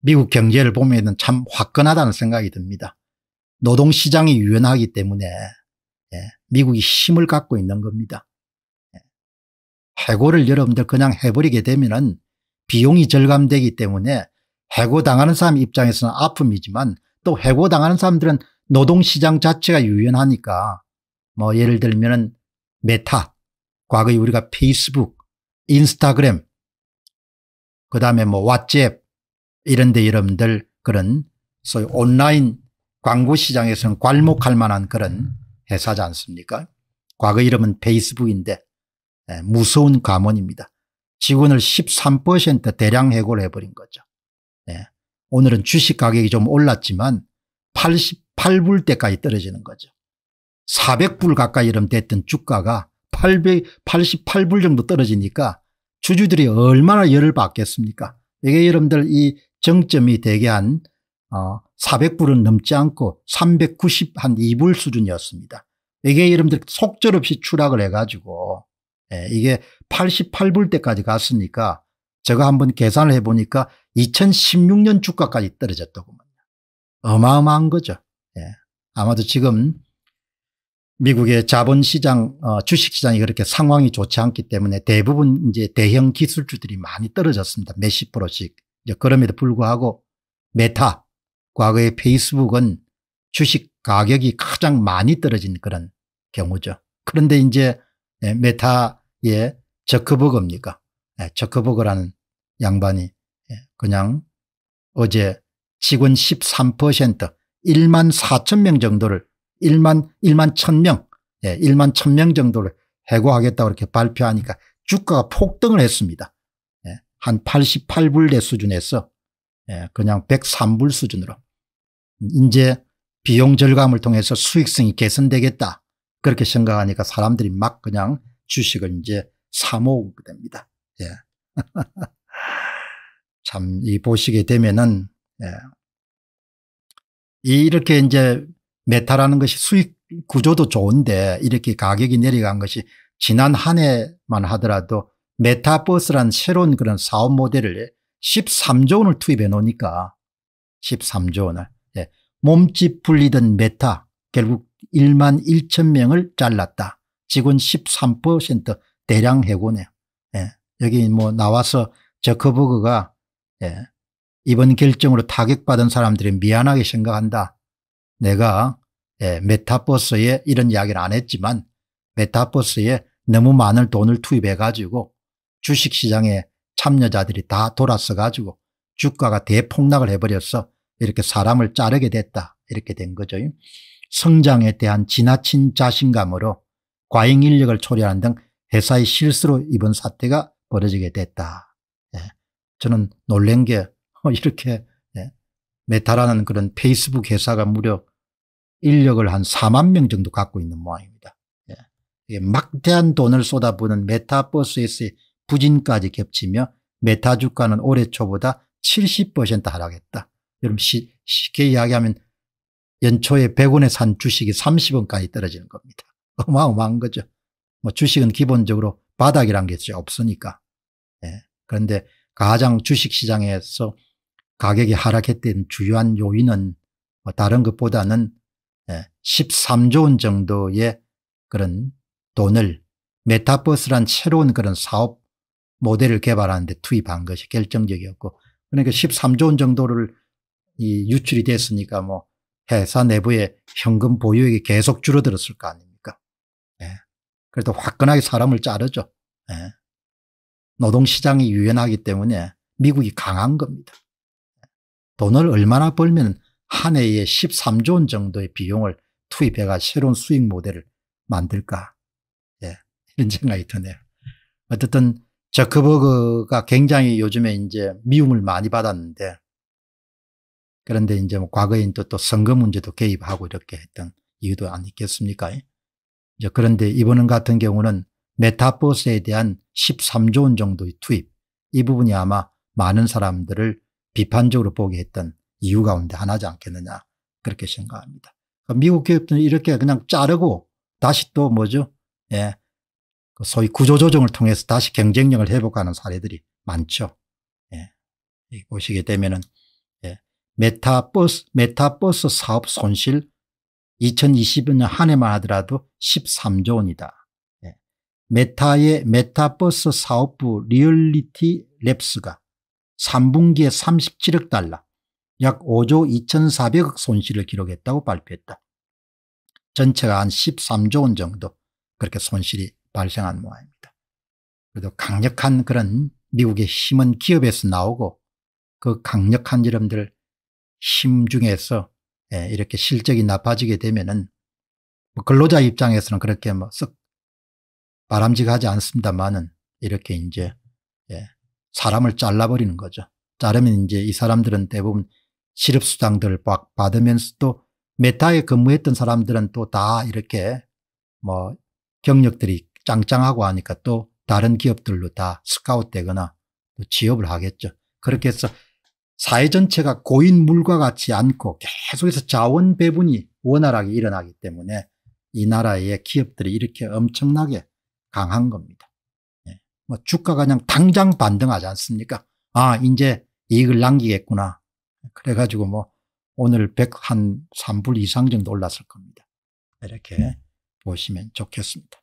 미국 경제를 보면 참 화끈하다는 생각이 듭니다. 노동시장이 유연하기 때문에 예, 미국이 힘을 갖고 있는 겁니다. 예. 해고를 여러분들 그냥 해버리게 되면 비용이 절감되기 때문에 해고당하는 사람 입장에서는 아픔이지만 또 해고당하는 사람들은 노동시장 자체가 유연하니까 뭐 예를 들면 메타 과거에 우리가 페이스북 인스타그램 그다음에 뭐 왓츠앱 이런데 여러분들 그런 소위 온라인 광고 시장에서는 괄목할 만한 그런 회사지 않습니까? 과거 이름은 페이스북인데 예, 무서운 가문입니다. 직원을 13% 대량 해고를 해버린 거죠. 예, 오늘은 주식 가격이 좀 올랐지만 8 8불때까지 떨어지는 거죠. 400불 가까이 이름 됐던 주가가 8 88불 정도 떨어지니까 주주들이 얼마나 열을 받겠습니까? 이게 여러분들 이 정점이 되게 한 400불은 어, 넘지 않고 390 한 2불 수준이었습니다. 이게 여러분들 속절없이 추락을 해가지고 예, 이게 88불 때까지 갔으니까 제가 한번 계산을 해보니까 2016년 주가까지 떨어졌더구만요. 어마어마한 거죠. 예, 아마도 지금 미국의 자본시장 어, 주식시장이 그렇게 상황이 좋지 않기 때문에 대부분 이제 대형 기술주들이 많이 떨어졌습니다. 몇십 프로씩. 그럼에도 불구하고 메타, 과거의 페이스북은 주식 가격이 가장 많이 떨어진 그런 경우죠. 그런데 이제 예, 메타의 저크버거입니까? 예, 저크버거라는 양반이 예, 그냥 어제 직원 13% 1만 4천 명 정도를 1만 1만 1천 명 1만 1천 명 정도를 해고하겠다고 이렇게 발표하니까 주가가 폭등을 했습니다. 한 88불대 수준에서 예, 그냥 103불 수준으로 이제 비용 절감을 통해서 수익성이 개선되겠다 그렇게 생각하니까 사람들이 막 그냥 주식을 이제 사모으게 됩니다. 예. 참이 보시게 되면은 예. 이렇게 이제 메타라는 것이 수익 구조도 좋은데 이렇게 가격이 내려간 것이 지난 한 해만 하더라도 메타버스란 새로운 그런 사업 모델을 13조 원을 투입해 놓으니까 13조 원을 예. 몸집 불리던 메타 결국 1만 1천 명을 잘랐다. 직원 13% 대량 해고네 예. 여기 뭐 나와서 저커버그가 예. 이번 결정으로 타격받은 사람들이 미안하게 생각한다. 내가 예, 메타버스에 이런 이야기를 안 했지만 메타버스에 너무 많은 돈을 투입해 가지고 주식시장에 참여자들이 다 돌아서 가지고 주가가 대폭락을 해버려서 이렇게 사람을 자르게 됐다 이렇게 된 거죠. 성장에 대한 지나친 자신감으로 과잉 인력을 초래하는 등 회사의 실수로 이번 사태가 벌어지게 됐다. 예. 저는 놀란 게 이렇게 예. 메타라는 그런 페이스북 회사가 무려 인력을 한 4만 명 정도 갖고 있는 모양입니다. 예. 막대한 돈을 쏟아부는 메타버스에서의 부진까지 겹치며 메타 주가는 올해 초보다 70% 하락했다. 여러분 시, 쉽게 이야기하면 연초에 100원에 산 주식이 30원까지 떨어지는 겁니다. 어마어마한 거죠. 뭐 주식은 기본적으로 바닥이란 게 없으니까. 예. 그런데 가장 주식시장에서 가격이 하락했던 주요한 요인은 뭐 다른 것보다는 13조 예, 원 정도의 그런 돈을 메타버스란 새로운 그런 사업 모델을 개발하는데 투입한 것이 결정적이었고 그러니까 13조 원 정도를 이 유출이 됐으니까 뭐 회사 내부의 현금 보유액이 계속 줄어들었을 거 아닙니까? 예. 그래도 화끈하게 사람을 자르죠. 예. 노동시장이 유연하기 때문에 미국이 강한 겁니다. 예. 돈을 얼마나 벌면 한 해에 13조 원 정도의 비용을 투입해가 새로운 수익 모델을 만들까. 예. 이런 생각이 드네요. 어쨌든 저크버그가 그 굉장히 요즘에 이제 미움을 많이 받았는데 그런데 이제 뭐 과거에 또, 또 선거 문제도 개입하고 이렇게 했던 이유도 아니겠습니까? 이제 그런데 이번 같은 경우는 메타버스에 대한 13조 원 정도의 투입 이 부분이 아마 많은 사람들을 비판적으로 보게 했던 이유 가운데 하나지 않겠느냐 그렇게 생각합니다. 그러니까 미국 기업들은 이렇게 그냥 자르고 다시 또 뭐죠? 예, 그 소위 구조조정을 통해서 다시 경쟁력을 회복하는 사례들이 많죠. 예. 보시게 되면은 예. 메타버스 메타버스 사업 손실 2020년 한 해만 하더라도 13조 원이다. 예. 메타의 메타버스 사업부 리얼리티 랩스가 3분기에 37억 달러 약 5조 2400억 손실을 기록했다고 발표했다. 전체가 한 13조 원 정도 그렇게 손실이 발생한 모양입니다. 그래도 강력한 그런 미국의 힘은 기업에서 나오고 그 강력한 이름들 힘 중에서 예, 이렇게 실적이 나빠지게 되면은 뭐 근로자 입장에서는 그렇게 뭐썩 바람직하지 않습니다만은 이렇게 이제 예, 사람을 잘라버리는 거죠. 자르면 이제 이 사람들은 대부분 실업수당들을 받으면서도 메타에 근무했던 사람들은 또 다 이렇게 뭐 경력들이 짱짱하고 하니까 또 다른 기업들로 다 스카웃되거나 또 취업을 하겠죠. 그렇게 해서 사회 전체가 고인물과 같지 않고 계속해서 자원 배분이 원활하게 일어나기 때문에 이 나라의 기업들이 이렇게 엄청나게 강한 겁니다. 예. 뭐 주가가 그냥 당장 반등하지 않습니까? 아 이제 이익을 남기겠구나. 그래가지고 뭐 오늘 1 0 0 3불 이상 정도 올랐을 겁니다. 이렇게 네. 보시면 좋겠습니다.